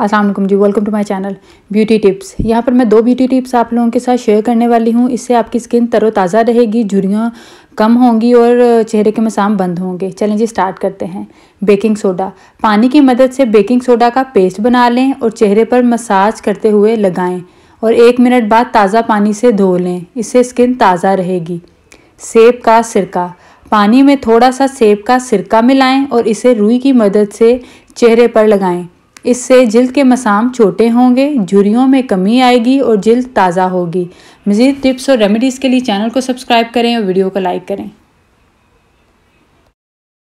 Aslam ji welcome to my channel beauty tips यहाँ पर मैं दो ब्यूटी टिप्स आप लोगों के साथ शेयर करने वाली हूँ इससे आपकी स्किन तरोताज़ा रहेगी झुरियाँ कम होंगी और चेहरे के मसाम बंद होंगे चलें जी स्टार्ट करते हैं बेकिंग सोडा पानी की मदद से बेकिंग सोडा का पेस्ट बना लें और चेहरे पर मसाज करते हुए लगाएँ और एक मिनट बाद ताज़ा पानी से धो लें इससे स्किन ताज़ा रहेगी सेब का सिरका पानी में थोड़ा सा सेब का सिरका मिलाएं और इसे रुई की मदद से चेहरे पर लगाएँ इससे जल्द के मसाम छोटे होंगे झुरियों में कमी आएगी और जल्द ताज़ा होगी मज़ीद टिप्स और रेमडीज़ के लिए चैनल को सब्सक्राइब करें और वीडियो को लाइक करें